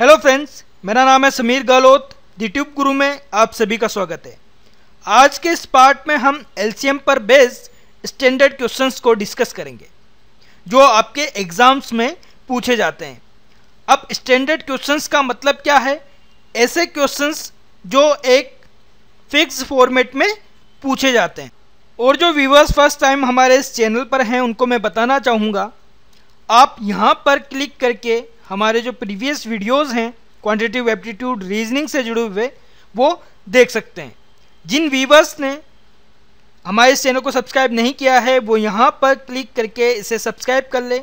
hello friends मेरा नाम है समीर गहलोत दी गुरु में आप सभी का स्वागत है आज के इस पार्ट में हम एल पर बेस्ड स्टैंडर्ड क्वेश्चंस को डिस्कस करेंगे जो आपके एग्ज़ाम्स में पूछे जाते हैं अब स्टैंडर्ड क्वेश्चंस का मतलब क्या है ऐसे क्वेश्चंस जो एक फिक्स फॉर्मेट में पूछे जाते हैं और जो व्यूवर्स फर्स्ट टाइम हमारे इस चैनल पर हैं उनको मैं बताना चाहूँगा आप यहाँ पर क्लिक करके हमारे जो प्रीवियस वीडियोज़ हैं क्वान्टिटिव एप्टीट्यूड रीजनिंग से जुड़े हुए वो देख सकते हैं जिन वीवर्स ने हमारे इस चैनल को सब्सक्राइब नहीं किया है वो यहाँ पर क्लिक करके इसे सब्सक्राइब कर ले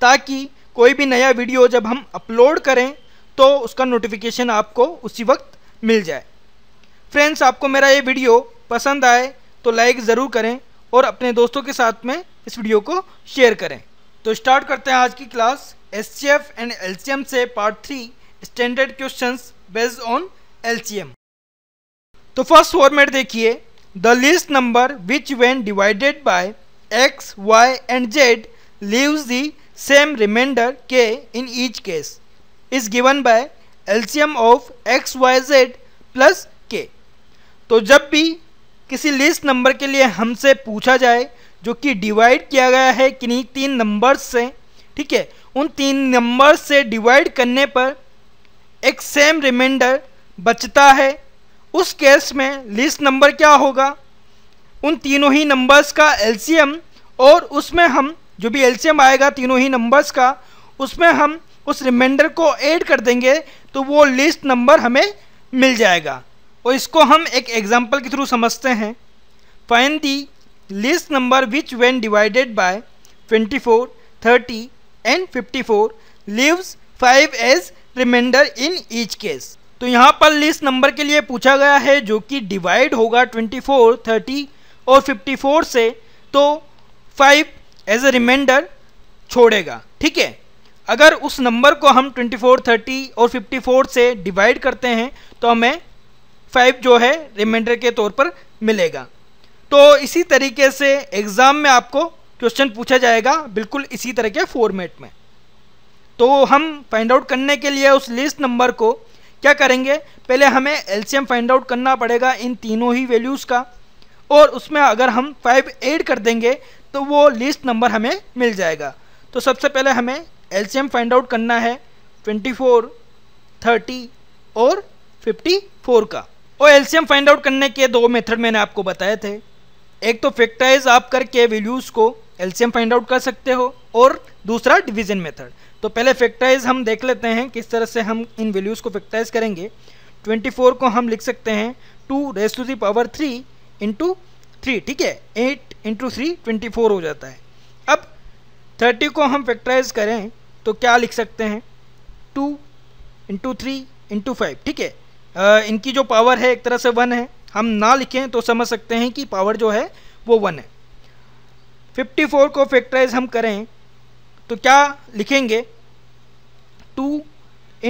ताकि कोई भी नया वीडियो जब हम अपलोड करें तो उसका नोटिफिकेशन आपको उसी वक्त मिल जाए फ्रेंड्स आपको मेरा ये वीडियो पसंद आए तो लाइक ज़रूर करें और अपने दोस्तों के साथ में इस वीडियो को शेयर करें तो स्टार्ट करते हैं आज की class H C F and L C M से part three standard question based on L तो फर्स्ट फॉर्मेट देखिए the least number which when divided by x Y and Z same remainder K in each case is given by L C M of x Y Z plus K तो जब भी किसी list number के लिए हमसे पूछा जाए जो कि डिवाइड किया गया है किन्हीं तीन नंबर्स से ठीक है उन तीन नंबर से डिवाइड करने पर एक सेम रिमाइंडर बचता है उस केस में लिस्ट नंबर क्या होगा उन तीनों ही नंबर्स का एलसीएम और उसमें हम जो भी एलसीएम आएगा तीनों ही नंबर्स का उसमें हम उस रिमाइंडर को ऐड कर देंगे तो वो लिस्ट नंबर हमें मिल जाएगा और इसको हम एक एग्जाम्पल के थ्रू समझते हैं fine the least number which when divided by 24, 30, and 54 leaves 5 as remainder in each case तो यहाँ पर लिस्ट नंबर के लिए पूछा गया है जो कि डिवाइड होगा 24, 30 और 54 से तो 5 एज ए रिमाइंडर छोड़ेगा ठीक है अगर उस नंबर को हम 24, 30 और 54 से डिवाइड करते हैं तो हमें 5 जो है रिमाइंडर के तौर पर मिलेगा तो इसी तरीके से एग्ज़ाम में आपको क्वेश्चन पूछा जाएगा बिल्कुल इसी तरह के फॉर्मेट में तो हम फाइंड आउट करने के लिए उस लिस्ट नंबर को क्या करेंगे पहले हमें एलसीएम फाइंड आउट करना पड़ेगा इन तीनों ही वैल्यूज़ का और उसमें अगर हम फाइव एड कर देंगे तो वो लिस्ट नंबर हमें मिल जाएगा तो सबसे पहले हमें एलसीएम फाइंड आउट करना है 24, 30 और 54 का और एलसीएम फाइंड आउट करने के दो मेथड मैंने आपको बताए थे एक तो फैक्टराइज आप करके वैल्यूज़ को एलसीएम फाइंड आउट कर सकते हो और दूसरा डिवीजन मेथड तो पहले फैक्टराइज हम देख लेते हैं किस तरह से हम इन वैल्यूज़ को फैक्टराइज करेंगे 24 को हम लिख सकते हैं two raise to the power three into three ठीक है eight into three twenty four हो जाता है अब थर्टी को हम फैक्टराइज करें तो क्या लिख सकते हैं two into three into five ठीक है आ, इनकी जो पावर है एक तरह से वन है हम ना लिखें तो समझ सकते हैं कि पावर जो है वो वन है 54 को फैक्टराइज हम करें तो क्या लिखेंगे two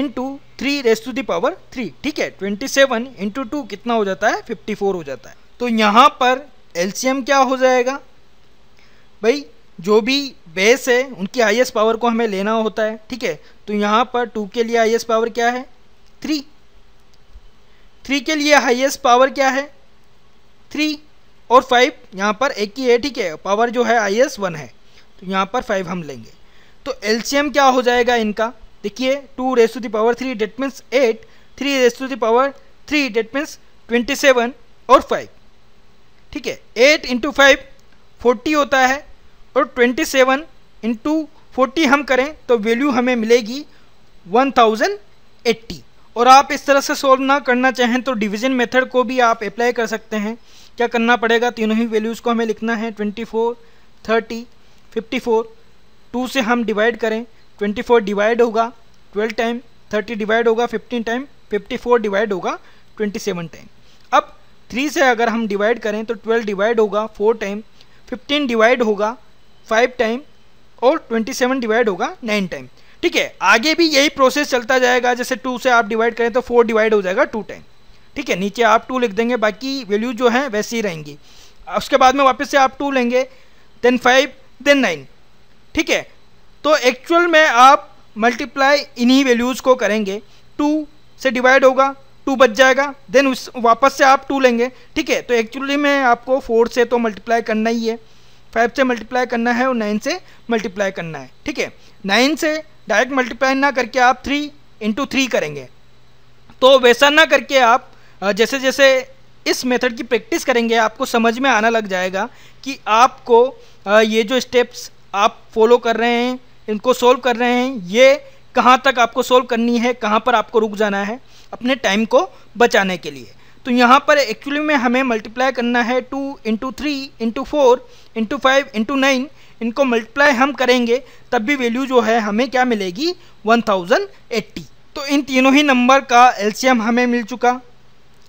into three raise to the power three ठीक है ट्वेंटी सेवन इंटू टू कितना हो जाता है फिफ्टी फोर हो जाता है तो यहाँ पर एल क्या हो जाएगा भाई जो भी बेस है उनकी हाइएस्ट पावर को हमें लेना होता है ठीक है तो यहाँ पर टू के लिए हाइएस्ट पावर क्या है थ्री थ्री के लिए हाइएस्ट पावर क्या है थ्री और फाइव यहाँ पर एक ही है ठीक है पावर जो है आई एस वन है तो यहाँ पर फाइव हम लेंगे तो एम क्या हो जाएगा इनका देखिए two raise to the power three that means eight three raise to the power three that means twenty seven और फाइव ठीक है एट इंटू फाइव फोर्टी होता है और ट्वेंटी सेवन इंटू फोर्टी हम करें तो वैल्यू हमें मिलेगी वन थाउजेंड एट्टी और आप इस तरह से सॉल्व ना करना चाहें तो डिवीजन मेथड को भी आप अप्लाई कर सकते हैं क्या करना पड़ेगा तीनों ही वैल्यूज़ को हमें लिखना है twenty four thirty fifty four two से हम डिवाइड करें ट्वेंटी फोर डिवाइड होगा ट्वेल्व टाइम थर्टी डिवाइड होगा fifteen time fifty four divide होगा ट्वेंटी सेवन टाइम अब थ्री से अगर हम डिवाइड करें तो ट्वेल्व डिवाइड होगा फोर टाइम फिफ्टीन डिवाइड होगा फाइव टाइम और ट्वेंटी सेवन डिवाइड होगा नाइन टाइम ठीक है आगे भी यही प्रोसेस चलता जाएगा जैसे टू से आप डिवाइड करें तो फोर डिवाइड हो जाएगा टू टाइम ठीक है नीचे आप टू लिख देंगे बाकी वैल्यू जो है वैसी ही रहेंगी उसके बाद में वापस से आप टू लेंगे देन फाइव देन नाइन ठीक है तो एक्चुअल में आप मल्टीप्लाई इन्हीं वैल्यूज़ को करेंगे टू से डिवाइड होगा टू बच जाएगा देन उस वापस से आप टू लेंगे ठीक है तो एक्चुअली में आपको फोर से तो मल्टीप्लाई करना ही है फाइव से मल्टीप्लाई करना है और नाइन से मल्टीप्लाई करना है ठीक है नाइन से डायरेक्ट मल्टीप्लाई ना करके आप थ्री इंटू थ्री करेंगे तो वैसा ना करके आप जैसे जैसे इस मेथड की प्रैक्टिस करेंगे आपको समझ में आना लग जाएगा कि आपको ये जो स्टेप्स आप फॉलो कर रहे हैं इनको सोल्व कर रहे हैं ये कहाँ तक आपको सोल्व करनी है कहाँ पर आपको रुक जाना है अपने टाइम को बचाने के लिए तो यहाँ पर एक्चुअली में हमें मल्टीप्लाई करना है two into three into four into five into nine इनको मल्टीप्लाई हम करेंगे तब भी वैल्यू जो है हमें क्या मिलेगी वन थाउजेंड एट्टी तो इन तीनों ही नंबर का एलसीएम हमें मिल चुका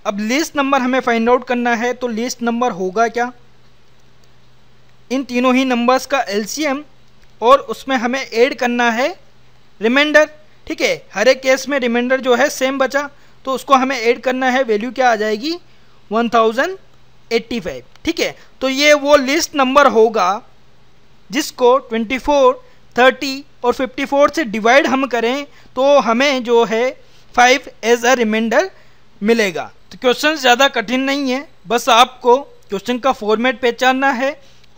अब लिस्ट नंबर हमें फाइंड आउट करना है तो लिस्ट नंबर होगा क्या इन तीनों ही नंबर्स का एलसीएम और उसमें हमें ऐड करना है रिमाइंडर ठीक है हर एक केस में रिमाइंडर जो है सेम बचा तो उसको हमें ऐड करना है वैल्यू क्या आ जाएगी 1085 ठीक है तो ये वो लिस्ट नंबर होगा जिसको 24, 30 और 54 से डिवाइड हम करें तो हमें जो है 5 एज अ रिमाइंडर मिलेगा तो क्वेश्चन ज़्यादा कठिन नहीं है बस आपको क्वेश्चन का फॉर्मेट पहचानना है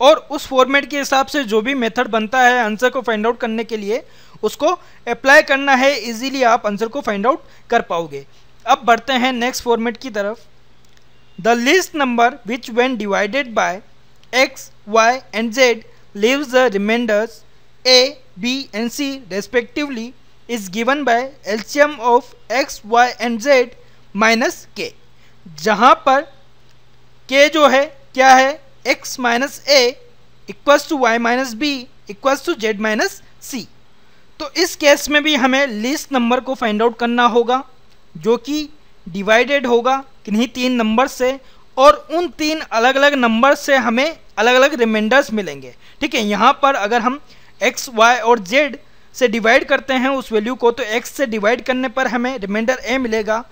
और उस फॉर्मेट के हिसाब से जो भी मेथड बनता है आंसर को फाइंड आउट करने के लिए उसको अप्लाई करना है इजीली आप आंसर को फाइंड आउट कर पाओगे अब बढ़ते हैं नेक्स्ट फॉर्मेट की तरफ the least number which when divided by x Y and z leave the remainders a b and c respectively is given by LCM of x Y and z minus k जहाँ पर k जो है क्या है x minus a equals to y minus b equals to z minus c तो इस case में भी हमें लिस्ट नंबर को फाइंड आउट करना होगा जो कि डिवाइडेड होगा किन्हीं तीन नंबर से और उन तीन अलग अलग नंबर से हमें अलग अलग रिमाइंडर्स मिलेंगे ठीक है यहाँ पर अगर हम एक्स वाई और जेड से डिवाइड करते हैं उस वैल्यू को तो एक्स से डिवाइड करने पर हमें रिमाइंडर ए मिलेगा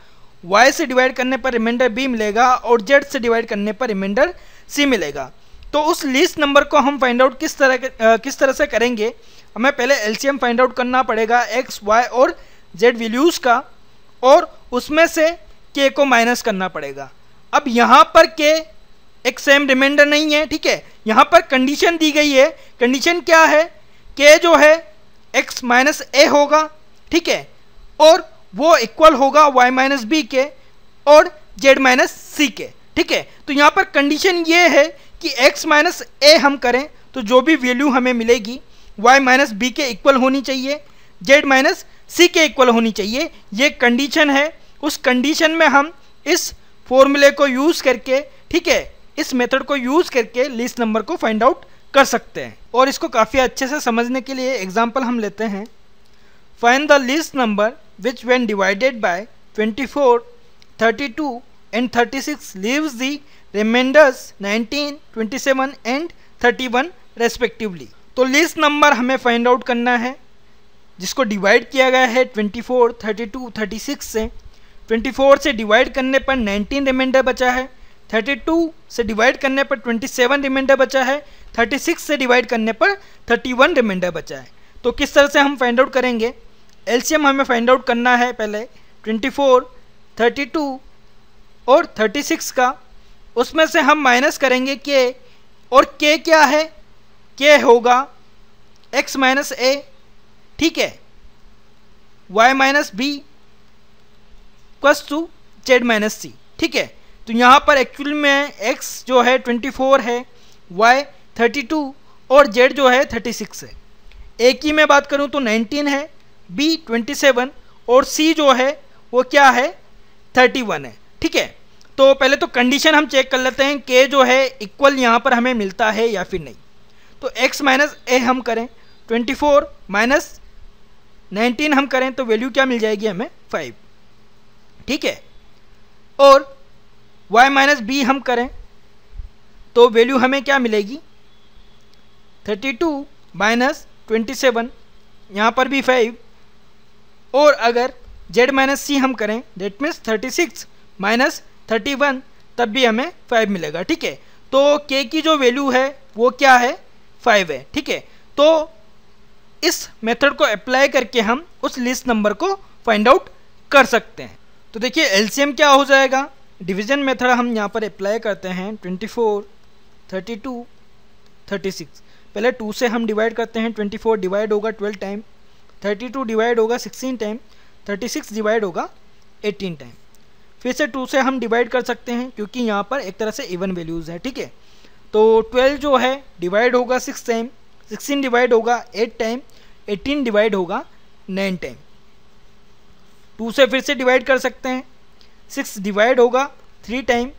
वाई से डिवाइड करने पर रिमाइंडर बी मिलेगा और जेड से डिवाइड करने पर रिमाइंडर सी मिलेगा तो उस लिस्ट नंबर को हम फाइंड आउट किस तरह आ, किस तरह से करेंगे हमें पहले एल फाइंड आउट करना पड़ेगा एक्स वाई और जेड वैल्यूज़ का और उसमें से के को माइनस करना पड़ेगा अब यहाँ पर के एक सेम रिमाइंडर नहीं है ठीक है यहाँ पर कंडीशन दी गई है कंडीशन क्या है के जो है एक्स माइनस ए होगा ठीक है और वो इक्वल होगा वाई माइनस बी के और जेड माइनस सी के ठीक है तो यहाँ पर कंडीशन ये है कि एक्स माइनस ए हम करें तो जो भी वैल्यू हमें मिलेगी वाई माइनस बी के इक्वल होनी चाहिए जेड माइनस सी के इक्वल होनी चाहिए ये कंडीशन है उस कंडीशन में हम इस फॉर्मूले को यूज़ करके ठीक है इस मेथड को यूज़ करके लिस्ट नंबर को फाइंड आउट कर सकते हैं और इसको काफ़ी अच्छे से समझने के लिए एग्जाम्पल हम लेते हैं Find the least number which when divided by 24, 32 and 36 leaves the remainders 19, 27 and 31 respectively तो लिस्ट नंबर हमें फाइंड आउट करना है जिसको डिवाइड किया गया है 24, 32, 36 से 24 से डिवाइड करने पर 19 रिमाइंडर बचा है 32 से डिवाइड करने पर 27 रिमाइंडर बचा है 36 से डिवाइड करने पर 31 रिमाइंडर बचा है तो किस तरह से हम फाइंड आउट करेंगे एलसीएम हमें फाइंड आउट करना है पहले 24, 32 और 36 का उसमें से हम माइनस करेंगे के और के क्या है के होगा एक्स माइनस ए ठीक है y minus b equals to z minus c ठीक है तो यहाँ पर एक्चुअल में एक्स जो है 24 है वाई 32 और जेड जो है 36 है ए की मैं बात करूँ तो 19 है बी ट्वेंटी सेवन और सी जो है वो क्या है थर्टी वन है ठीक है तो पहले तो कंडीशन हम चेक कर लेते हैं के जो है इक्वल यहाँ पर हमें मिलता है या फिर नहीं तो एक्स माइनस ए हम करें ट्वेंटी फोर माइनस नाइनटीन हम करें तो वैल्यू क्या मिल जाएगी हमें फाइव ठीक है और y माइनस बी हम करें तो वैल्यू हमें क्या मिलेगी thirty two minus twenty seven यहाँ पर भी फाइव और अगर जेड माइनस सी हम करें that means thirty six minus thirty one तब भी हमें फाइव मिलेगा ठीक है तो के की जो वैल्यू है वो क्या है फाइव है ठीक है तो इस मेथड को अप्लाई करके हम उस लिस्ट नंबर को फाइंड आउट कर सकते हैं तो देखिए एल क्या हो जाएगा डिवीजन मेथड हम यहाँ पर अप्लाई करते हैं twenty four thirty two thirty six पहले टू से हम डिवाइड करते हैं ट्वेंटी फोर डिवाइड होगा twelve time thirty two divide होगा sixteen time thirty six divide होगा एटीन टाइम फिर से टू से हम डिवाइड कर सकते हैं क्योंकि यहाँ पर एक तरह से इवन वैल्यूज़ है ठीक है तो ट्वेल्व जो है डिवाइड होगा सिक्स टाइम सिक्सटीन डिवाइड होगा एट टाइम एटीन डिवाइड होगा नाइन टाइम टू से फिर से डिवाइड कर सकते हैं सिक्स डिवाइड होगा थ्री टाइम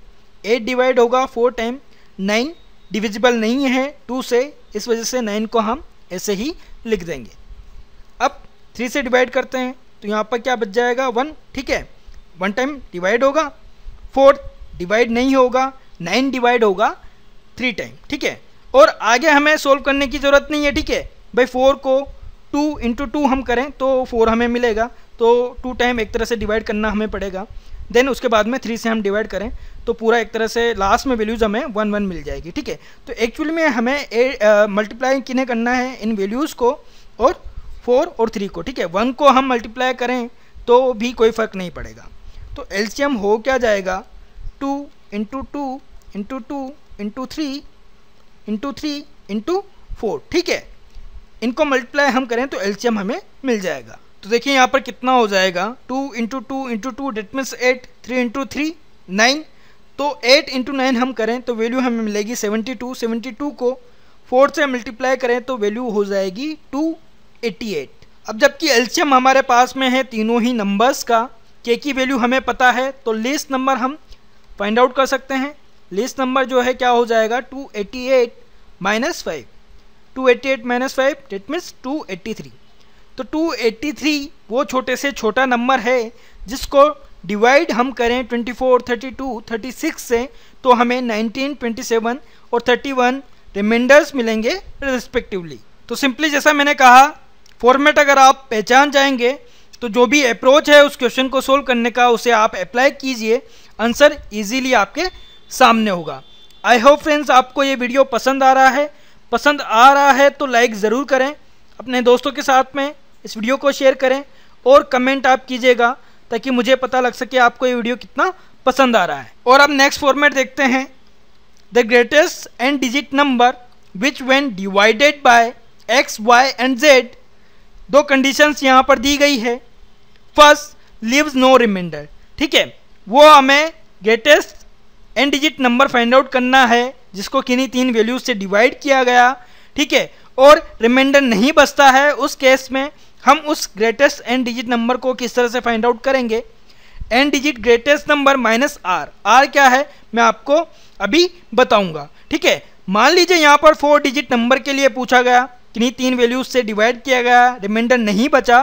एट डिवाइड होगा फोर टाइम नाइन डिविजिबल नहीं है टू से इस वजह से नाइन को हम ऐसे ही लिख देंगे अब थ्री से डिवाइड करते हैं तो यहाँ पर क्या बच जाएगा वन ठीक है वन टाइम डिवाइड होगा फोर डिवाइड नहीं होगा नाइन डिवाइड होगा थ्री टाइम ठीक है और आगे हमें सोल्व करने की ज़रूरत नहीं है ठीक है भाई फोर को टू इंटू टू हम करें तो फोर हमें मिलेगा तो टू टाइम एक तरह से डिवाइड करना हमें पड़ेगा देन उसके बाद में थ्री से हम डिवाइड करें तो पूरा एक तरह से लास्ट में वैल्यूज़ हमें वन वन मिल जाएगी ठीक है तो एक्चुअली में हमें मल्टीप्लाई किन्हें करना है इन वैल्यूज़ को और फोर और थ्री को ठीक है वन को हम मल्टीप्लाई करें तो भी कोई फ़र्क नहीं पड़ेगा तो एल हो क्या जाएगा two into two into two into three into three into four ठीक है इनको मल्टीप्लाई हम करें तो एल हमें मिल जाएगा तो देखिए यहाँ पर कितना हो जाएगा two into two into two that means eight three into three nine तो एट इंटू नाइन हम करें तो वैल्यू हमें मिलेगी सेवेंटी टू सेवेंटी टू को फोर से मल्टीप्लाई करें तो वैल्यू हो जाएगी टू 88 अब जबकि एल्शियम हमारे पास में है तीनों ही नंबर्स का के की वैल्यू हमें पता है तो लेस नंबर हम फाइंड आउट कर सकते हैं लेस नंबर जो है क्या हो जाएगा 288 eighty eight minus five two eighty eight minus five that means two eighty three तो टू एट्टी थ्री वो छोटे से छोटा नंबर है जिसको डिवाइड हम करें twenty four thirty two thirty six से तो हमें नाइनटीन ट्वेंटी सेवन और थर्टी वन रिमाइंडर्स मिलेंगे रेस्पेक्टिवली तो सिंपली जैसा मैंने कहा फॉर्मेट अगर आप पहचान जाएंगे तो जो भी अप्रोच है उस क्वेश्चन को सोल्व करने का उसे आप अप्लाई कीजिए आंसर इजीली आपके सामने होगा आई होप फ्रेंड्स आपको ये वीडियो पसंद आ रहा है पसंद आ रहा है तो लाइक ज़रूर करें अपने दोस्तों के साथ में इस वीडियो को शेयर करें और कमेंट आप कीजिएगा ताकि मुझे पता लग सके आपको ये वीडियो कितना पसंद आ रहा है और अब नेक्स्ट फॉर्मेट देखते हैं the greatest n digit number which when divided by x Y and z दो कंडीशंस यहाँ पर दी गई है फर्स्ट लिव्स नो रिमाइंडर ठीक है वो हमें greatest n digit number find out करना है जिसको किन्हीं तीन वैल्यूज से डिवाइड किया गया ठीक है और रिमाइंडर नहीं बचता है उस केस में हम उस ग्रेटेस्ट एन डिजिट नंबर को किस तरह से फाइंड आउट करेंगे n digit greatest number minus r r क्या है मैं आपको अभी बताऊंगा ठीक है मान लीजिए यहाँ पर फोर डिजिट नंबर के लिए पूछा गया किन्हीं तीन वैल्यूज से डिवाइड किया गया रिमाइंडर नहीं बचा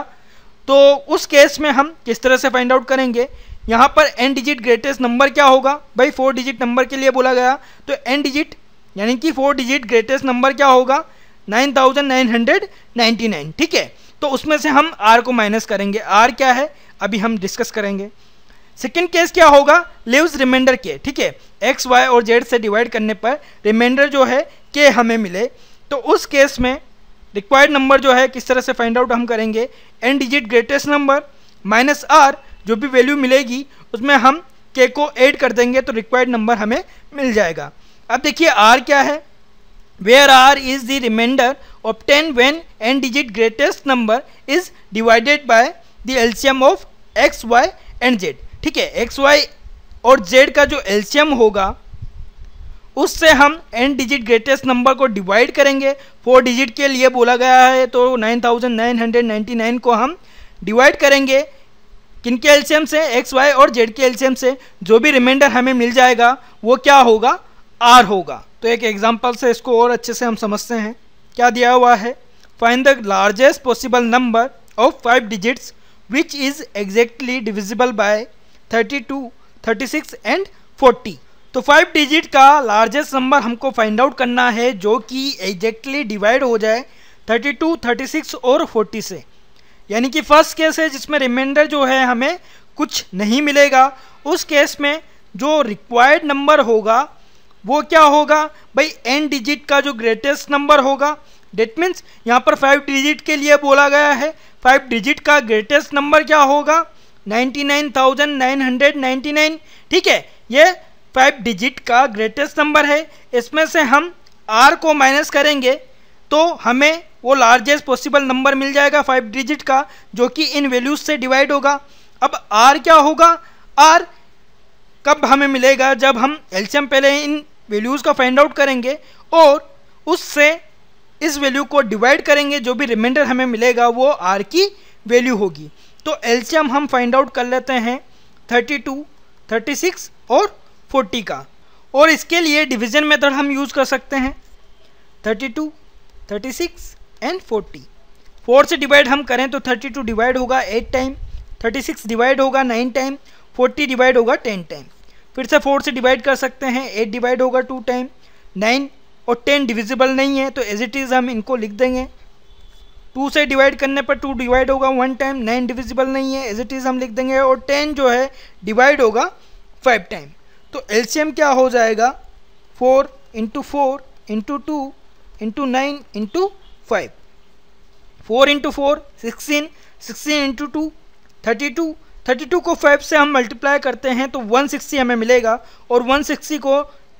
तो उस केस में हम किस तरह से फाइंड आउट करेंगे यहाँ पर एन डिजिट ग्रेटेस्ट नंबर क्या होगा भाई फोर डिजिट नंबर के लिए बोला गया तो एन डिजिट यानी कि फोर डिजिट ग्रेटेस्ट नंबर क्या होगा 9999 ठीक है तो उसमें से हम आर को माइनस करेंगे आर क्या है अभी हम डिस्कस करेंगे सेकेंड केस क्या होगा लिव्स रिमाइंडर के ठीक है एक्स वाई और जेड से डिवाइड करने पर रिमाइंडर जो है के हमें मिले तो उस केस में रिक्वायर्ड नंबर जो है किस तरह से फाइंड आउट हम करेंगे n digit greatest number minus r जो भी वैल्यू मिलेगी उसमें हम के को ऐड कर देंगे तो रिक्वायर्ड नंबर हमें मिल जाएगा अब देखिए आर क्या है where r is the remainder obtained when n digit greatest number is divided by the LCM of x Y and z ठीक है एक्स वाई और जेड का जो एल्शियम होगा उससे हम एन डिजिट ग्रेटेस्ट नंबर को डिवाइड करेंगे फोर डिजिट के लिए बोला गया है तो 9999 को हम डिवाइड करेंगे किन के एल्शियम से एक्स वाई और जेड के एल्शियम से जो भी रिमाइंडर हमें मिल जाएगा वो क्या होगा आर होगा तो एक एग्जाम्पल से इसको और अच्छे से हम समझते हैं क्या दिया हुआ है find the largest possible number of five digits which is exactly divisible by 32, 36 and forty तो फाइव डिजिट का लार्जेस्ट नंबर हमको फाइंड आउट करना है जो कि एग्जैक्टली डिवाइड हो जाए 32, 36 और 40 से यानी कि फर्स्ट केस है जिसमें रिमाइंडर जो है हमें कुछ नहीं मिलेगा उस केस में जो रिक्वायर्ड नंबर होगा वो क्या होगा भाई एन डिजिट का जो ग्रेटेस्ट नंबर होगा डेट मीन्स यहाँ पर फाइव डिजिट के लिए बोला गया है फाइव डिजिट का ग्रेटेस्ट नंबर क्या होगा नाइन ठीक है ये फाइव डिजिट का ग्रेटेस्ट नंबर है इसमें से हम आर को माइनस करेंगे तो हमें वो लार्जेस्ट पॉसिबल नंबर मिल जाएगा फाइव डिजिट का जो कि इन वैल्यूज से डिवाइड होगा अब आर क्या होगा आर कब हमें मिलेगा जब हम एल्शियम पहले इन वैल्यूज़ का फाइंड आउट करेंगे और उससे इस वैल्यू को डिवाइड करेंगे जो भी रिमाइंडर हमें मिलेगा वो आर की वैल्यू होगी तो एल्शियम हम फाइंड आउट कर लेते हैं 32, 36 और फोर्टी का और इसके लिए डिवीज़न मेथड हम यूज़ कर सकते हैं thirty two thirty six and forty four से डिवाइड हम करें तो थर्टी टू डिवाइड होगा eight time thirty six divide होगा नाइन टाइम फोर्टी डिवाइड होगा टेन टाइम फिर से फोर से डिवाइड कर सकते हैं एट डिवाइड होगा टू टाइम नाइन और टेन डिविजिबल नहीं है तो एज इट इज़ हम इनको लिख देंगे टू से डिवाइड करने पर टू डिवाइड होगा वन टाइम नाइन डिविजिबल नहीं है एज इट इज़ हम लिख देंगे और टेन जो है डिवाइड होगा फाइव टाइम तो एल क्या हो जाएगा four into four into two into nine into five four into four sixteen sixteen into two thirty two thirty two को फाइव से हम मल्टीप्लाई करते हैं तो वन सिक्सटी हमें मिलेगा और वन सिक्सटी को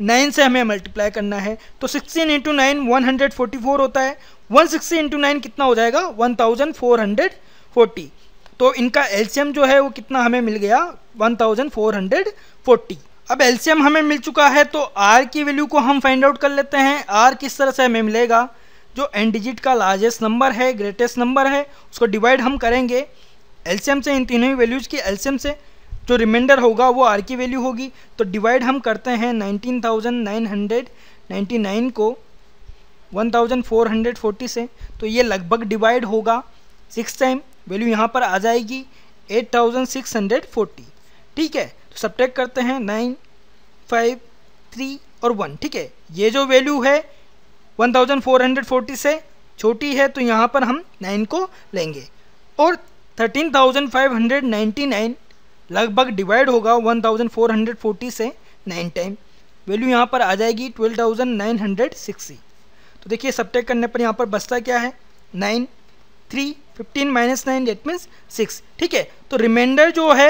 नाइन से हमें मल्टीप्लाई करना है तो sixteen into nine one hundred forty four होता है वन सिक्सटी इंटू नाइन कितना हो जाएगा one thousand four hundred forty तो इनका एल्शियम जो है वो कितना हमें मिल गया one thousand four hundred forty अब एल्शियम हमें मिल चुका है तो आर की वैल्यू को हम फाइंड आउट कर लेते हैं आर किस तरह से हमें मिलेगा जो एन डिजिट का लार्जेस्ट नंबर है ग्रेटेस्ट नंबर है उसको डिवाइड हम करेंगे एल्शियम से इन तीनों ही वैल्यूज़ की एल्शियम से जो रिमाइंडर होगा वो आर की वैल्यू होगी तो डिवाइड हम करते हैं नाइनटीन को 1440 से तो ये लगभग डिवाइड होगा सिक्स टाइम वैल्यू यहाँ पर आ जाएगी 8,640 ठीक है सब करते हैं नाइन फाइव थ्री और वन ठीक है ये जो वैल्यू है one thousand four hundred forty से छोटी है तो यहाँ पर हम नाइन को लेंगे और thirteen thousand five hundred ninety nine लगभग डिवाइड होगा one thousand four hundred forty से नाइन टाइम वैल्यू यहाँ पर आ जाएगी twelve thousand nine hundred sixty तो देखिए सब्टेक्ट करने पर यहाँ पर बचता क्या है nine three fifteen minus nine that means six ठीक है तो रिमाइंडर जो है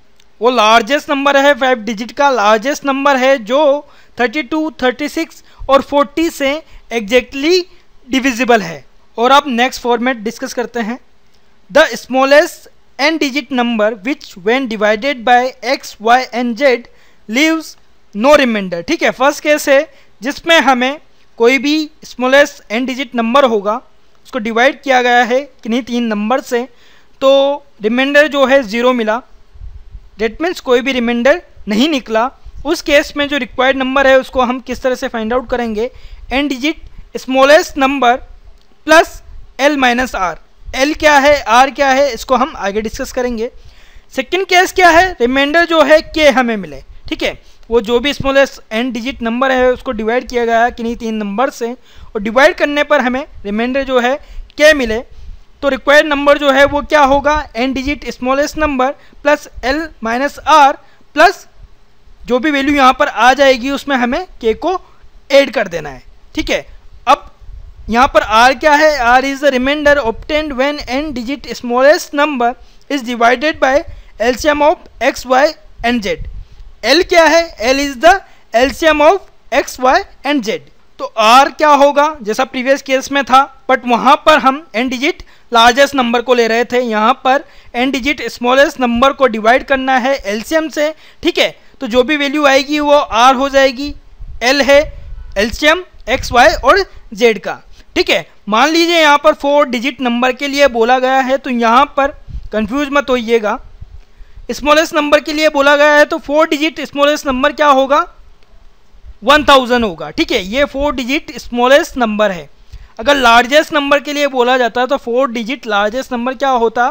वो लार्जेस्ट नंबर है फाइव डिजिट का लार्जेस्ट नंबर है जो 32, 36 और 40 से एग्जैक्टली डिविजिबल है और अब नेक्स्ट फॉर्मेट डिस्कस करते हैं the smallest n digit number which when divided by x Y and z leaves no remainder ठीक है फर्स्ट केस है जिसमें हमें कोई भी स्मॉलेस्ट एन डिजिट नंबर होगा उसको डिवाइड किया गया है किन्हीं तीन नंबर से तो रिमाइंडर जो है ज़ीरो मिला डेट मीन्स कोई भी रिमाइंडर नहीं निकला उस केस में जो रिक्वायर्ड नंबर है उसको हम किस तरह से फाइंड आउट करेंगे n digit smallest number plus L minus are L क्या है आर क्या है इसको हम आगे डिस्कस करेंगे सेकेंड केस क्या है रिमाइंडर जो है के हमें मिले ठीक है वो जो भी स्मॉलेस्ट एन डिजिट नंबर है उसको डिवाइड किया गया कि नहीं तीन नंबर से और डिवाइड करने पर हमें रिमाइंडर जो है के मिले तो रिक्वायर्ड नंबर जो है वो क्या होगा N digit smallest number plus L minus are plus जो भी वैल्यू यहाँ पर आ जाएगी उसमें हमें के को ऐड कर देना है ठीक है अब यहाँ पर आर क्या है r is the remainder obtained when n digit smallest number is divided by LCM of x Y and z L क्या है L is the LCM of x Y and z तो आर क्या होगा जैसा previous case में था but वहाँ पर हम एन डिजिट लार्जेस्ट नंबर को ले रहे थे यहाँ पर एन डिजिट स्मॉलेस्ट नंबर को डिवाइड करना है एलसीएम से ठीक है तो जो भी वैल्यू आएगी वो आर हो जाएगी एल है एलसीएम एक्स वाई और जेड का ठीक है मान लीजिए यहाँ पर फोर डिजिट नंबर के लिए बोला गया है तो यहाँ पर कन्फ्यूज मत होइएगा स्मॉलेस्ट नंबर के लिए बोला गया है तो फोर डिजिट स्मॉलेस्ट नंबर क्या होगा वन थाउजेंड होगा ठीक है ये फोर डिजिट स्मॉलेस्ट नंबर है अगर लार्जेस्ट नंबर के लिए बोला जाता है तो फोर डिजिट लार्जेस्ट नंबर क्या होता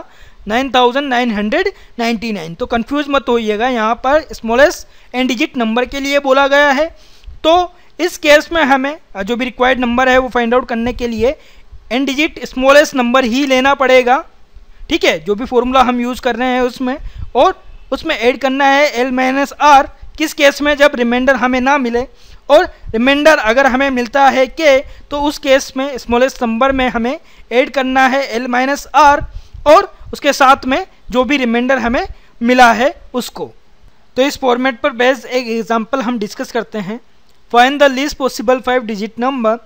9999 तो कंफ्यूज मत होइएगा यहाँ पर स्मॉलेस्ट एन डिजिट नंबर के लिए बोला गया है तो इस केस में हमें जो भी रिक्वायर्ड नंबर है वो फाइंड आउट करने के लिए एंड डिजिट स्मॉलेस्ट नंबर ही लेना पड़ेगा ठीक है जो भी फॉर्मूला हम यूज़ कर रहे हैं उसमें और उसमें ऐड करना है एल माइनस आर किस केस में जब रिमाइंडर हमें ना मिले और रिमाइंडर अगर हमें मिलता है के तो उस केस में स्मॉलेस्ट नंबर में हमें ऐड करना है एल माइनस आर और उसके साथ में जो भी रिमाइंडर हमें मिला है उसको तो इस फॉर्मेट पर बेस्ड एक एग्जाम्पल हम डिस्कस करते हैं find the least possible five digit number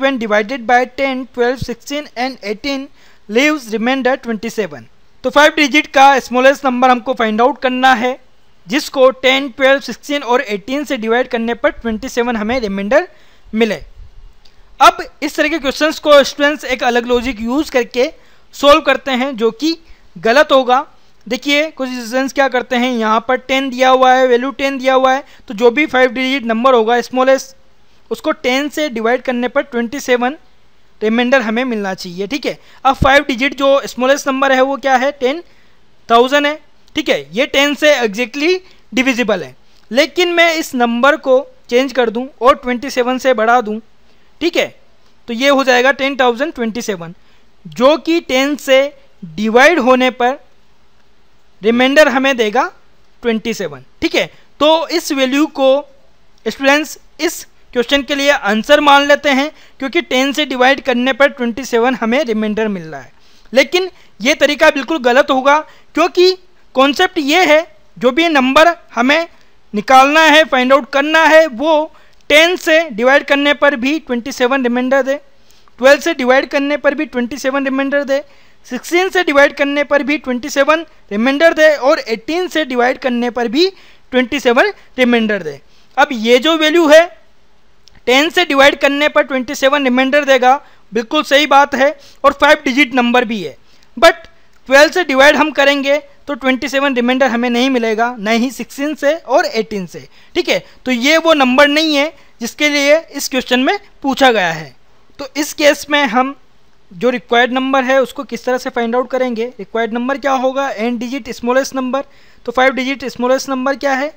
when divided by ten twelve sixteen and eighteen 18 remainder twenty seven तो फाइव डिजिट का स्मॉलेस्ट नंबर हमको फाइंड आउट करना है जिसको 10, 12, 16 और 18 से डिवाइड करने पर 27 हमें रिमाइंडर मिले अब इस तरह के क्वेश्चंस को स्टूडेंट्स एक अलग लॉजिक यूज़ करके सोल्व करते हैं जो कि गलत होगा देखिए कुछ स्टूडेंट्स क्या करते हैं यहाँ पर टेन दिया हुआ है वैल्यू टेन दिया हुआ है तो जो भी फाइव डिजिट नंबर होगा स्मॉलेस्ट उसको टेन से डिवाइड करने पर ट्वेंटी सेवन रिमाइंडर हमें मिलना चाहिए ठीक है अब फाइव डिजिट जो स्मॉलेस्ट नंबर है वो क्या है टेन थाउजेंड है ठीक है ये टेन से एग्जैक्टली डिविजिबल है लेकिन मैं इस नंबर को चेंज कर दूं और 27 से बढ़ा दूं ठीक है तो ये हो जाएगा 10,027 जो कि 10 से डिवाइड होने पर रिमाइंडर हमें देगा 27 ठीक है तो इस वैल्यू को स्टूडेंट्स इस क्वेश्चन के लिए आंसर मान लेते हैं क्योंकि 10 से डिवाइड करने पर 27 हमें रिमाइंडर मिल रहा है लेकिन ये तरीका बिल्कुल गलत होगा क्योंकि कॉन्सेप्ट ये है जो भी नंबर हमें निकालना है फाइंड आउट करना है वो टेन से डिवाइड करने पर भी ट्वेंटी सेवन रिमाइंडर दे ट्वेल्व से डिवाइड करने पर भी ट्वेंटी सेवन रिमाइंडर दे सिक्सटीन से डिवाइड करने पर भी ट्वेंटी सेवन रिमाइंडर दे और एटीन से डिवाइड करने पर भी ट्वेंटी सेवन रिमाइंडर दे अब ये जो वैल्यू है टेन से डिवाइड करने पर ट्वेंटी सेवन रिमाइंडर देगा बिल्कुल सही बात है और फाइव डिजिट नंबर भी है बट ट्वेल्व से डिवाइड हम करेंगे तो 27 रिमाइंडर हमें नहीं मिलेगा न ही 16 से और 18 से ठीक है तो ये वो नंबर नहीं है जिसके लिए इस क्वेश्चन में पूछा गया है तो इस केस में हम जो रिक्वायर्ड नंबर है उसको किस तरह से फाइंड आउट करेंगे रिक्वायर्ड नंबर क्या होगा एन डिजिट स्मॉलेस्ट नंबर तो फाइव डिजिट स्मॉलेस्ट नंबर क्या है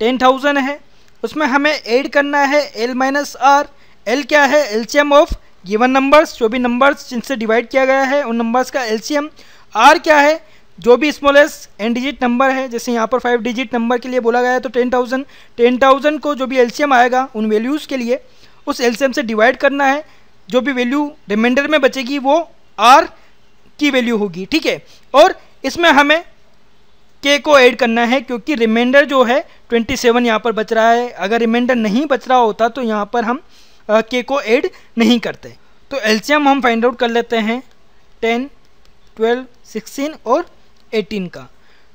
टेन थाउजेंड है उसमें हमें ऐड करना है एल माइनस आर एल क्या है एम ऑफ गिवन नंबर्स जो भी नंबर्स जिनसे डिवाइड किया गया है उन नंबर्स का एम आर क्या है जो भी स्मॉलेस्ट एन डिजिट नंबर है जैसे यहाँ पर फाइव डिजिट नंबर के लिए बोला गया है तो टेन थाउजेंड टेन थाउजेंड को जो भी एलसीएम आएगा उन वैल्यूज़ के लिए उस एलसीएम से डिवाइड करना है जो भी वैल्यू रिमाइंडर में बचेगी वो आर की वैल्यू होगी ठीक है और इसमें हमें के को ऐड करना है क्योंकि रिमाइंडर जो है ट्वेंटी सेवन यहाँ पर बच रहा है अगर रिमाइंडर नहीं बच रहा होता तो यहाँ पर हम के को ऐड नहीं करते तो एल हम फाइंड आउट कर लेते हैं टेन ट्वेल्व सिक्सटीन और एटीन का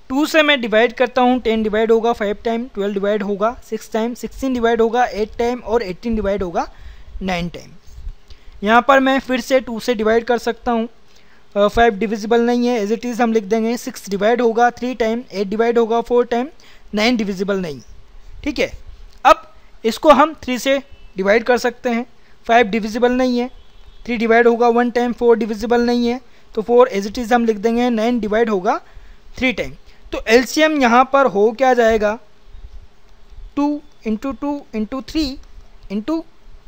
टू से मैं डिवाइड करता हूँ टेन डिवाइड होगा फाइव टाइम ट्वेल्व डिवाइड होगा सिक्स टाइम सिक्सटीन डिवाइड होगा एट टाइम और एटीन डिवाइड होगा नाइन टाइम यहाँ पर मैं फिर से टू से डिवाइड कर सकता हूँ फाइव डिविजिबल नहीं है एज इट इज़ हम लिख देंगे सिक्स डिवाइड होगा थ्री टाइम एट डिवाइड होगा फोर टाइम नाइन डिविजिबल नहीं ठीक है अब इसको हम थ्री से डिवाइड कर सकते हैं फाइव डिविजिबल नहीं है थ्री डिवाइड होगा वन टाइम फोर डिविजिबल नहीं है तो फोर एज इट इज़ हम लिख देंगे नाइन डिवाइड होगा थ्री टाइम तो एल सी एम यहाँ पर हो क्या जाएगा two into two into three into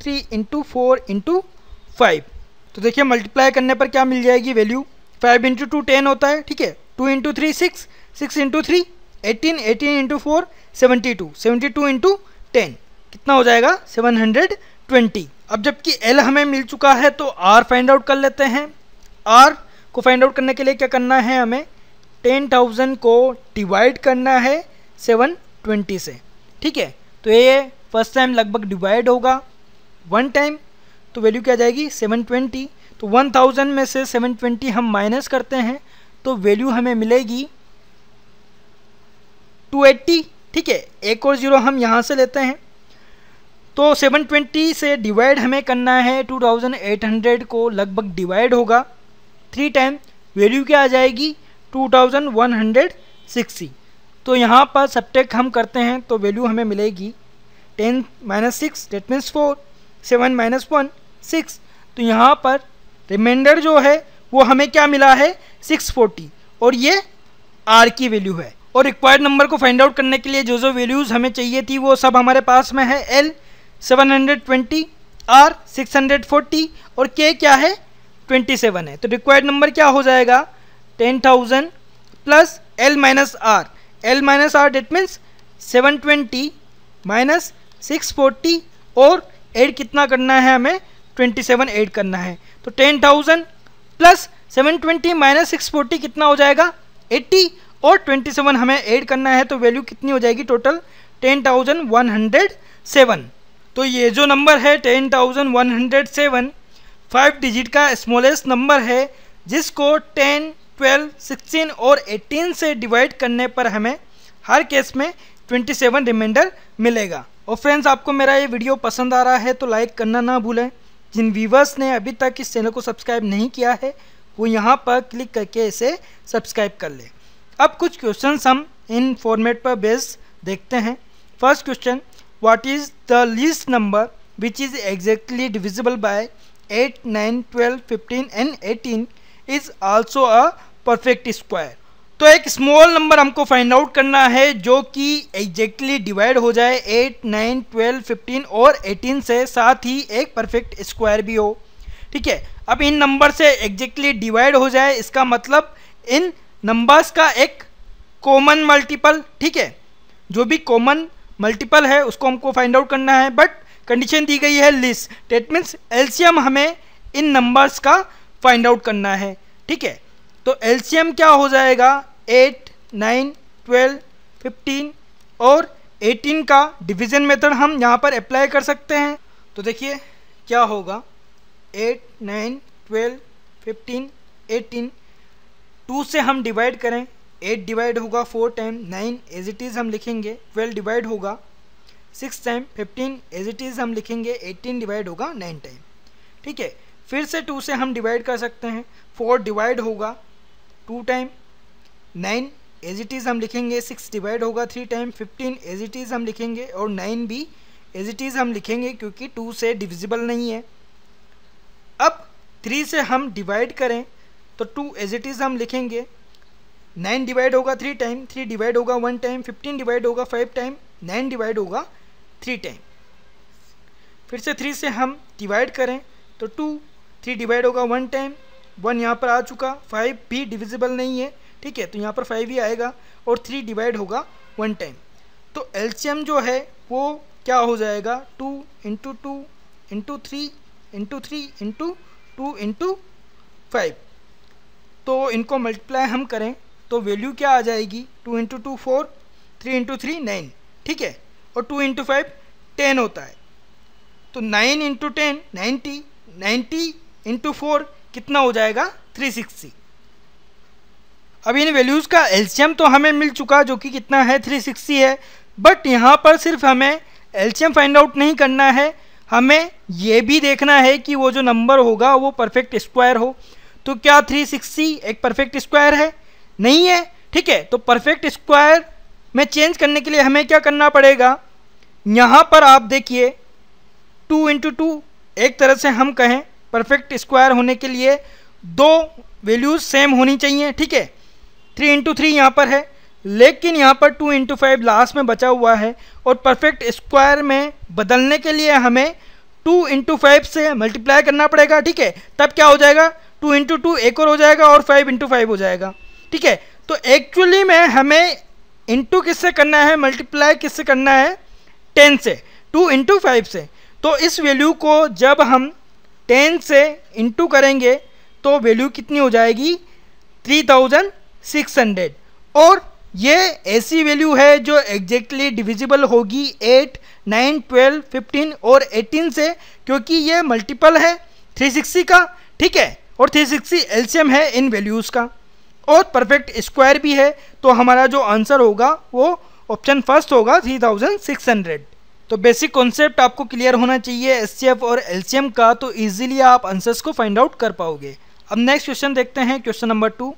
three into four into five तो देखिए मल्टीप्लाई करने पर क्या मिल जाएगी value five into two ten होता है ठीक है two into three six six into three eighteen eighteen into four seventy two seventy two into ten कितना हो जाएगा सेवन हंड्रेड ट्वेंटी अब जबकि एल हमें मिल चुका है तो आर फाइंड आउट कर लेते हैं आर को फाइंड आउट करने के लिए क्या करना है हमें टेन थाउजेंड को डिवाइड करना है सेवन ट्वेंटी से ठीक है तो ये फर्स्ट टाइम लगभग डिवाइड होगा वन टाइम तो वैल्यू क्या जाएगी सेवन ट्वेंटी तो वन थाउजेंड में से सेवन ट्वेंटी हम माइनस करते हैं तो वैल्यू हमें मिलेगी टू एट्टी ठीक है एक और ज़ीरो हम यहाँ से लेते हैं तो 720 से डिवाइड हमें करना है 2800 को लगभग डिवाइड होगा थ्री टाइम वैल्यू क्या आ जाएगी two thousand one hundred sixty तो यहाँ पर सब्टेक हम करते हैं तो वैल्यू हमें मिलेगी ten minus six that means four seven minus one six तो यहाँ पर रिमाइंडर जो है वो हमें क्या मिला है सिक्स फोर्टी और ये आर की वैल्यू है और रिक्वायर्ड नंबर को फाइंड आउट करने के लिए जो जो वैल्यूज़ हमें चाहिए थी वो सब हमारे पास में है L seven hundred twenty R six hundred forty और के क्या है ट्वेंटी सेवन है तो रिक्वायर्ड नंबर क्या हो जाएगा ten thousand plus L minus are L minus R that means seven twenty minus six forty और एड कितना करना है हमें ट्वेंटी सेवन एड करना है तो ten thousand plus seven twenty minus six forty कितना हो जाएगा एट्टी और ट्वेंटी सेवन हमें ऐड करना है तो वैल्यू कितनी हो जाएगी total ten thousand one hundred seven तो ये जो नंबर है ten thousand one hundred seven five digit का स्मॉलेस्ट नंबर है जिसको टेन ट्वेल्व सिक्सटीन और एटीन से डिवाइड करने पर हमें हर केस में ट्वेंटी सेवन रिमाइंडर मिलेगा और फ्रेंड्स आपको मेरा ये वीडियो पसंद आ रहा है तो लाइक करना ना भूलें जिन व्यूवर्स ने अभी तक इस चैनल को सब्सक्राइब नहीं किया है वो यहाँ पर क्लिक करके इसे सब्सक्राइब कर लें अब कुछ क्वेश्चन हम इन फॉर्मेट पर बेस देखते हैं first question what is the least number which is exactly divisible by 8, 9, 12, 15 and 18 is also a perfect square तो एक स्मॉल नंबर हमको फाइंड आउट करना है जो कि एग्जैक्टली डिवाइड हो जाए 8, 9, 12, 15 और 18 से साथ ही एक परफेक्ट स्क्वायर भी हो ठीक है अब इन नंबर से एग्जैक्टली डिवाइड हो जाए इसका मतलब इन नंबर्स का एक कॉमन मल्टीपल ठीक है जो भी कॉमन मल्टीपल है उसको हमको फाइंड आउट करना है बट कंडीशन दी गई है लिस्ट डेट मीन्स एलसीएम हमें इन नंबर्स का फाइंड आउट करना है ठीक है तो एलसीएम क्या हो जाएगा एट नाइन ट्वेल्व फिफ्टीन और एटीन का डिवीज़न मेथड हम यहाँ पर अप्लाई कर सकते हैं तो देखिए क्या होगा eight nine twelve fifteen eighteen two से हम डिवाइड करें एट डिवाइड होगा four time nine as it is हम लिखेंगे ट्वेल्व डिवाइड होगा six time fifteen as it is हम लिखेंगे एटीन डिवाइड होगा नाइन टाइम ठीक है फिर से टू से हम डिवाइड कर सकते हैं फोर डिवाइड होगा two time nine as it is हम लिखेंगे सिक्स डिवाइड होगा three time fifteen as it is हम लिखेंगे और नाइन भी एज इट इज़ हम लिखेंगे क्योंकि टू से डिविजिबल नहीं है अब थ्री से हम डिवाइड करें तो टू एज इट इज़ हम लिखेंगे नाइन डिवाइड होगा थ्री टाइम थ्री डिवाइड होगा वन टाइम फिफ्टीन डिवाइड होगा फाइव टाइम नाइन डिवाइड होगा थ्री टाइम फिर से थ्री से हम डिवाइड करें तो टू थ्री डिवाइड होगा वन टाइम वन यहाँ पर आ चुका फाइव भी डिविजिबल नहीं है ठीक है तो यहाँ पर फाइव ही आएगा और थ्री डिवाइड होगा वन टाइम तो एलसीएम जो है वो क्या हो जाएगा two into two into three into three into two into five तो इनको मल्टीप्लाई हम करें तो वैल्यू क्या आ जाएगी two into two four three into three nine ठीक है और टू इंटू फाइव टेन होता है तो nine into ten ninety ninety into four कितना हो जाएगा थ्री सिक्सटी अब इन वैल्यूज़ का एल्शियम तो हमें मिल चुका जो कि कितना है थ्री सिक्सटी है बट यहाँ पर सिर्फ हमें एल्शियम फाइंड आउट नहीं करना है हमें यह भी देखना है कि वो जो नंबर होगा वो परफेक्ट स्क्वायर हो तो क्या थ्री सिक्सटी एक परफेक्ट स्क्वायर है नहीं है ठीक है तो परफेक्ट स्क्वायर में चेंज करने के लिए हमें क्या करना पड़ेगा यहाँ पर आप देखिए टू इंटू टू एक तरह से हम कहें परफेक्ट स्क्वायर होने के लिए दो वैल्यूज सेम होनी चाहिए ठीक है थ्री इंटू थ्री यहाँ पर है लेकिन यहाँ पर टू इंटू फाइव लास्ट में बचा हुआ है और परफेक्ट स्क्वायर में बदलने के लिए हमें टू इंटू फाइव से मल्टीप्लाई करना पड़ेगा ठीक है तब क्या हो जाएगा टू इंटू टू एक और हो जाएगा और फाइव इंटू फाइव हो जाएगा ठीक है तो एक्चुअली में हमें इंटू किससे करना है मल्टीप्लाई किससे करना है टेन से टू इंटू फाइव से तो इस वैल्यू को जब हम टेन से इंटू करेंगे तो वैल्यू कितनी हो जाएगी थ्री थाउजेंड सिक्स हंड्रेड और ये ऐसी वैल्यू है जो एग्जैक्टली डिविजिबल होगी एट नाइन ट्वेल्व फिफ्टीन और एटीन से क्योंकि ये मल्टीपल है थ्री सिक्सटी का ठीक है और थ्री सिक्सटी एल्शियम है इन वैल्यूज़ का और परफेक्ट स्क्वायर भी है तो हमारा जो आंसर होगा वो ऑप्शन फर्स्ट होगा थ्री थाउजेंड सिक्स हंड्रेड तो बेसिक कॉन्सेप्ट आपको क्लियर होना चाहिए एस और एल का तो ईजिली आप आंसर्स को फाइंड आउट कर पाओगे अब नेक्स्ट क्वेश्चन देखते हैं question number two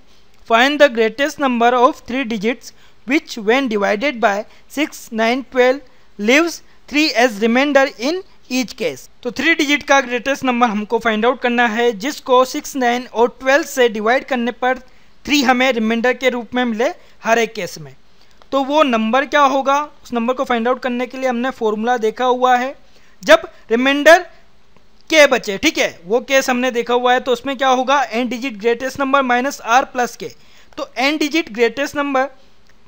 find the greatest number of three digits which when divided by six nine twelve leaves three as remainder in each case तो थ्री डिजिट का greatest number हमको find out करना है जिसको six nine और twelve से divide करने पर थ्री हमें रिमाइंडर के रूप में मिले हर एक केस में तो वो नंबर क्या होगा उस नंबर को फाइंड आउट करने के लिए हमने फॉर्मूला देखा हुआ है जब रिमाइंडर के बचे ठीक है वो केस हमने देखा हुआ है तो उसमें क्या होगा N digit greatest number minus are plus K तो एन डिजिट ग्रेटेस्ट नंबर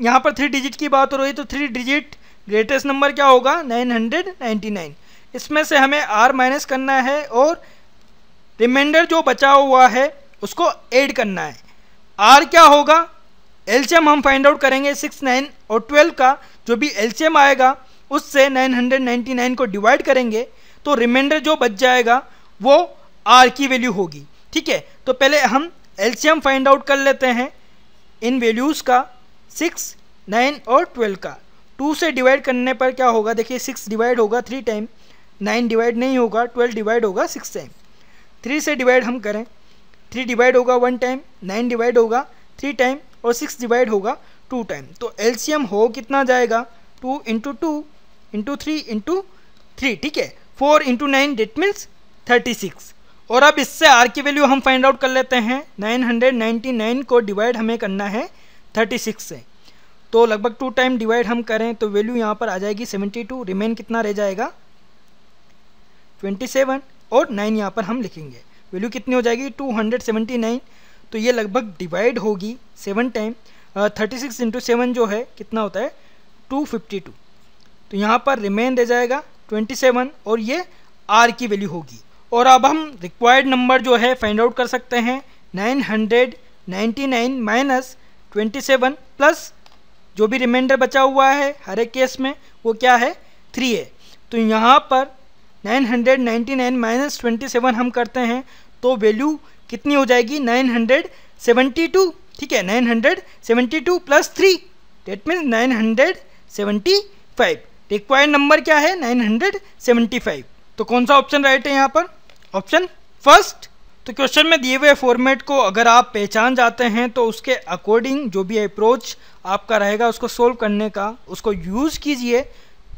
यहाँ पर थ्री डिजिट की बात हो रही है तो थ्री डिजिट ग्रेटेस्ट नंबर क्या होगा 999 इसमें से हमें आर माइनस करना है और रिमाइंडर जो बचा हुआ है उसको एड करना है आर क्या होगा एलसीएम हम फाइंड आउट करेंगे सिक्स नाइन और ट्वेल्व का जो भी एलसीएम आएगा उससे नाइन हंड्रेड नाइन्टी नाइन को डिवाइड करेंगे तो रिमाइंडर जो बच जाएगा वो आर की वैल्यू होगी ठीक है तो पहले हम एलसीएम फाइंड आउट कर लेते हैं इन वैल्यूज़ का सिक्स नाइन और ट्वेल्व का टू से डिवाइड करने पर क्या होगा देखिए सिक्स डिवाइड होगा थ्री टाइम नाइन डिवाइड नहीं होगा ट्वेल्व डिवाइड होगा सिक्स टाइम थ्री से डिवाइड हम करें थ्री डिवाइड होगा वन टाइम नाइन डिवाइड होगा थ्री टाइम और सिक्स डिवाइड होगा टू टाइम तो एल हो कितना जाएगा two into two into three into three ठीक है four into nine that means thirty six और अब इससे आर की वैल्यू हम फाइंड आउट कर लेते हैं नाइन हंड्रेड नाइन्टी नाइन को डिवाइड हमें करना है थर्टी सिक्स से तो लगभग टू टाइम डिवाइड हम करें तो वैल्यू यहाँ पर आ जाएगी सेवेंटी टू रिमेन कितना रह जाएगा ट्वेंटी सेवन और नाइन यहाँ पर हम लिखेंगे वैल्यू कितनी हो जाएगी टू हंड्रेड सेवेंटी नाइन तो ये लगभग डिवाइड होगी seven time thirty six into seven जो है कितना होता है टू फिफ्टी टू तो यहाँ पर रिमेन रह जाएगा ट्वेंटी सेवन और ये आर की वैल्यू होगी और अब हम रिक्वायर्ड नंबर जो है फाइंड आउट कर सकते हैं nine hundred ninety nine minus twenty seven plus जो भी रिमाइंडर बचा हुआ है हर एक केस में वो क्या है थ्री है तो यहाँ पर 999 माइनस ट्वेंटी हम करते हैं तो वैल्यू कितनी हो जाएगी 972 ठीक है nine hundred seventy two plus three that means nine hundred seventy five required number क्या है नाइन हंड्रेड फाइव तो कौन सा ऑप्शन राइट है यहाँ पर ऑप्शन फर्स्ट तो क्वेश्चन में दिए हुए फॉर्मेट को अगर आप पहचान जाते हैं तो उसके अकॉर्डिंग जो भी अप्रोच आपका रहेगा उसको सोल्व करने का उसको यूज़ कीजिए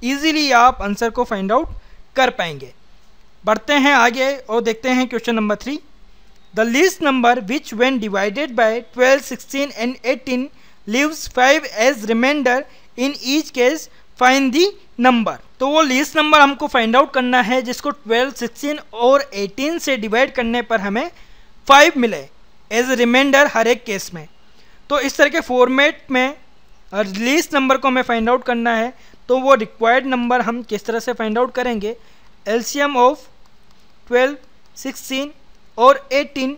ईजिली आप आंसर को फाइंड आउट कर पाएंगे बढ़ते हैं आगे और देखते हैं question number three the least number which when divided by twelve sixteen and eighteen leaves five as remainder in each case find the number तो वो लीस्ट नंबर हमको फाइंड आउट करना है जिसको 12, 16 और 18 से डिवाइड करने पर हमें 5 मिले एज रिमाइंडर हर एक केस में तो इस तरह के फॉर्मेट में लीस्ट नंबर को हमें फाइंड आउट करना है तो वो रिक्वायर्ड नंबर हम किस तरह से फाइंड आउट करेंगे एल्शियम ऑफ 12, 16 और 18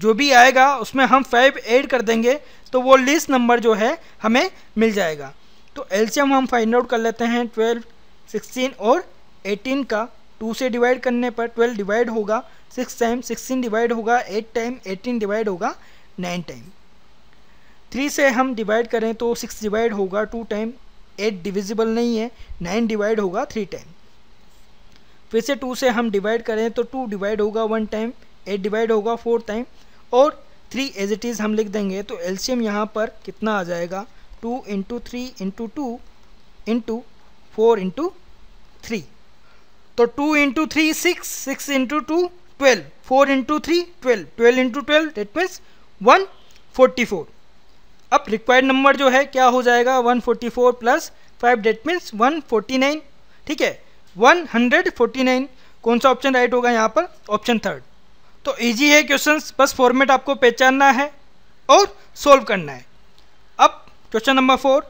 जो भी आएगा उसमें हम 5 ऐड कर देंगे तो वो लिस्ट नंबर जो है हमें मिल जाएगा तो एल्शियम हम फाइंड आउट कर लेते हैं 12, 16 और 18 का 2 से डिवाइड करने पर 12 डिवाइड होगा 6 टाइम 16 डिवाइड होगा 8 टाइम 18 डिवाइड होगा 9 टाइम 3 से हम डिवाइड करें तो 6 डिवाइड होगा 2 टाइम 8 डिविजिबल नहीं है 9 डिवाइड होगा 3 टाइम फिर से टू से हम डिवाइड करें तो टू डिवाइड होगा वन टाइम एट डिवाइड होगा फोर टाइम और थ्री एज इट इज़ हम लिख देंगे तो एल्शियम यहाँ पर कितना आ जाएगा two into three into two into four into three तो two into three six six into two twelve four into three twelve twelve into twelve that means one forty four अब रिक्वायर्ड नंबर जो है क्या हो जाएगा one forty four plus five that means one forty nine ठीक है 149 कौन सा ऑप्शन राइट होगा यहाँ पर ऑप्शन थर्ड तो इजी है क्वेश्चन बस फॉर्मेट आपको पहचानना है और सॉल्व करना है अब question number four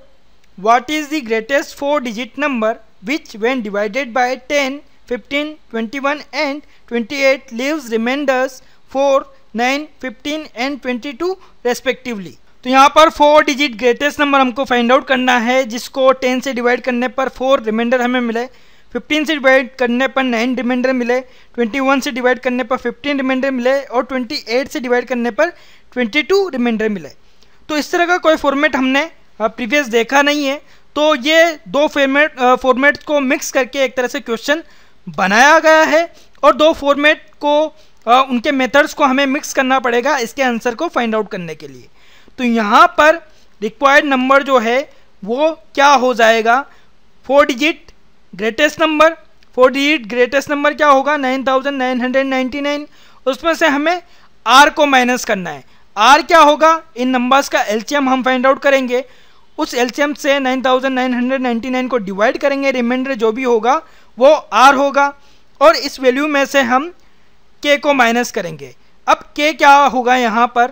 what is the greatest four digit number which when divided by ten fifteen twenty one and twenty eight remainders four nine fifteen and twenty two respectively तो यहाँ पर फोर डिजिट ग्रेटेस्ट नंबर हमको find out करना है जिसको ten से divide करने पर फोर रिमाइंडर हमें मिले 15 से डिवाइड करने पर 9 रिमाइंडर मिले 21 से डिवाइड करने पर 15 रिमाइंडर मिले और 28 से डिवाइड करने पर 22 रिमाइंडर मिले तो इस तरह का कोई फॉर्मेट हमने प्रीवियस देखा नहीं है तो ये दो फॉर्मेट फॉर्मेट्स को मिक्स करके एक तरह से क्वेश्चन बनाया गया है और दो फॉर्मेट को आ, उनके मेथड्स को हमें मिक्स करना पड़ेगा इसके आंसर को फाइंड आउट करने के लिए तो यहाँ पर रिक्वायर्ड नंबर जो है वो क्या हो जाएगा four digit greatest number four digit greatest number क्या होगा 9999 उसमें से हमें आर को माइनस करना है आर क्या होगा इन नंबर्स का एलसीएम हम फाइंड आउट करेंगे उस एलसीएम से 9999 को डिवाइड करेंगे रिमाइंडर जो भी होगा वो आर होगा और इस वैल्यू में से हम के को माइनस करेंगे अब के क्या होगा यहाँ पर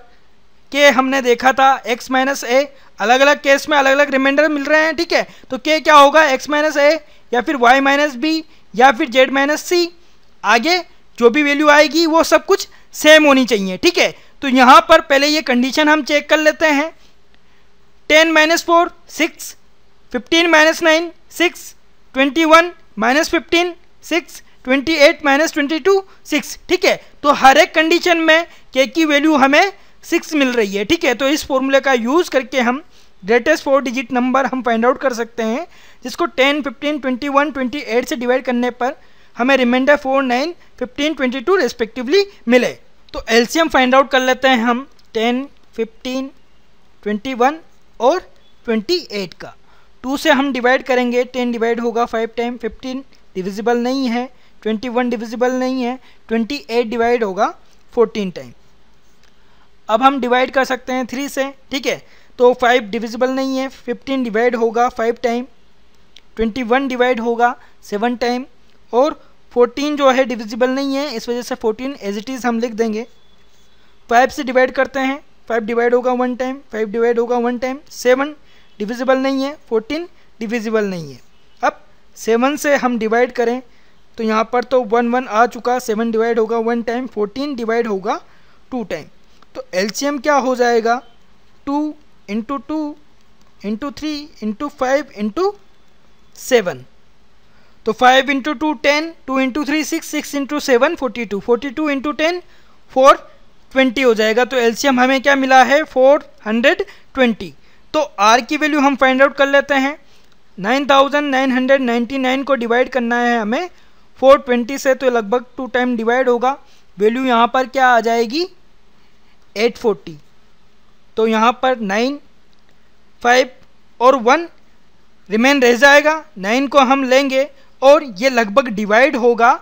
के हमने देखा था एक्स माइनस ए अलग अलग केस में अलग अलग रिमाइंडर मिल रहे हैं ठीक है तो के क्या होगा एक्स माइनस ए या फिर वाई माइनस बी या फिर जेड माइनस सी आगे जो भी वैल्यू आएगी वो सब कुछ सेम होनी चाहिए ठीक है तो यहाँ पर पहले ये कंडीशन हम चेक कर लेते हैं ten minus four six fifteen minus nine six twenty one minus fifteen six twenty eight minus twenty two six ठीक है तो हर एक कंडीशन में के की वैल्यू हमें सिक्स मिल रही है ठीक है तो इस फॉर्मूले का यूज़ करके हम ग्रेटेस्ट फोर डिजिट नंबर हम फाइंड आउट कर सकते हैं जिसको 10, 15, 21, 28 से डिवाइड करने पर हमें रिमाइंडर 4, 9, 15, 22 रेस्पेक्टिवली मिले तो एल्सीयम फाइंड आउट कर लेते हैं हम 10, 15, 21 और 28 का 2 से हम डिवाइड करेंगे 10 डिवाइड होगा 5 टाइम 15 डिविजिबल नहीं है 21 डिविजिबल नहीं है 28 डिवाइड होगा 14 टाइम अब हम डिवाइड कर सकते हैं 3 से ठीक है तो 5 डिविजिबल नहीं है 15 डिवाइड होगा 5 टाइम ट्वेंटी वन डिवाइड होगा सेवन टाइम और फोर्टीन जो है डिविजिबल नहीं है इस वजह से फोर्टीन एज इट इज़ हम लिख देंगे फाइव से डिवाइड करते हैं फाइव डिवाइड होगा वन टाइम फाइव डिवाइड होगा वन टाइम सेवन डिविजिबल नहीं है फोर्टीन डिविजिबल नहीं है अब सेवन से हम डिवाइड करें तो यहाँ पर तो वन वन आ चुका सेवन डिवाइड होगा वन टाइम फोर्टीन डिवाइड होगा टू टाइम तो एल क्या हो जाएगा two into two into three into five into seven तो five into two ten two into three six six into seven forty two forty two into ten four twenty हो जाएगा तो LCM हमें क्या मिला है फोर हंड्रेड ट्वेंटी तो R की वैल्यू हम फाइंड आउट कर लेते हैं nine thousand nine hundred ninety nine को डिवाइड करना है हमें फोर ट्वेंटी से तो लगभग टू टाइम डिवाइड होगा वैल्यू यहाँ पर क्या आ जाएगी एट फोर्टी तो यहाँ पर नाइन फाइव और वन रिमेन रह जाएगा नाइन को हम लेंगे और ये लगभग डिवाइड होगा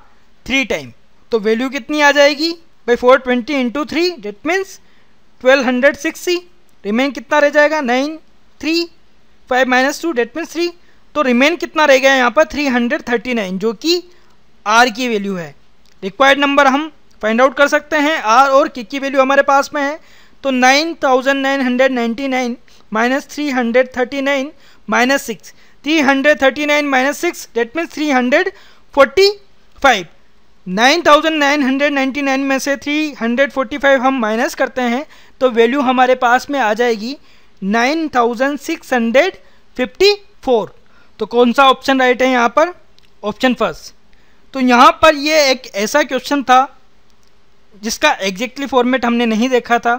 थ्री टाइम तो वैल्यू कितनी आ जाएगी by four twenty into three that means twelve hundred sixty remain कितना रह जाएगा nine three five minus two that means three तो रिमेन कितना रह गया यहाँ पर थ्री हंड्रेड थर्टी नाइन जो कि आर की वैल्यू है रिक्वायर्ड नंबर हम फाइंड आउट कर सकते हैं आर और के की वैल्यू हमारे पास में है तो nine thousand nine hundred ninety nine minus three hundred thirty nine minus six three hundred thirty nine minus six that means three hundred forty five nine thousand nine hundred ninety nine में से three hundred forty five हम minus करते हैं तो value हमारे पास में आ जाएगी nine thousand six hundred fifty four तो कौन सा ऑप्शन राइट है यहाँ पर ऑप्शन फर्स्ट तो यहाँ पर ये एक ऐसा क्वेश्चन था जिसका एग्जैक्टली फॉर्मेट हमने नहीं देखा था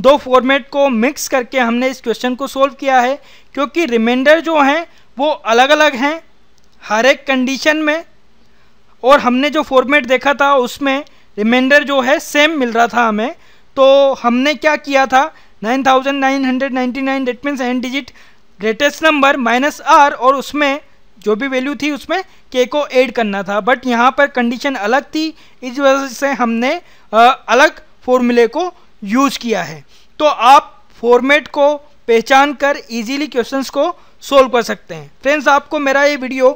दो फॉर्मेट को मिक्स करके हमने इस क्वेश्चन को सोल्व किया है क्योंकि रिमाइंडर जो हैं वो अलग अलग हैं हर एक कंडीशन में और हमने जो फॉर्मेट देखा था उसमें रिमाइंडर जो है सेम मिल रहा था हमें तो हमने क्या किया था 9999 that means n digit greatest number minus R और उसमें जो भी वैल्यू थी उसमें के को ऐड करना था बट यहाँ पर कंडीशन अलग थी इस वजह से हमने अलग फॉर्मूले को यूज किया है तो आप फॉर्मेट को पहचान कर ईज़िली क्वेश्चंस को सोल्व कर सकते हैं फ्रेंड्स आपको मेरा ये वीडियो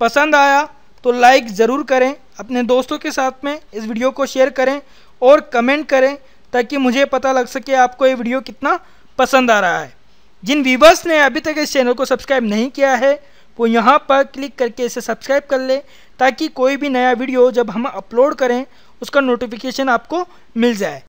पसंद आया तो लाइक ज़रूर करें अपने दोस्तों के साथ में इस वीडियो को शेयर करें और कमेंट करें ताकि मुझे पता लग सके आपको ये वीडियो कितना पसंद आ रहा है जिन व्यूवर्स ने अभी तक इस चैनल को सब्सक्राइब नहीं किया है वो यहाँ पर क्लिक करके इसे सब्सक्राइब कर लें ताकि कोई भी नया वीडियो जब हम अपलोड करें उसका नोटिफिकेशन आपको मिल जाए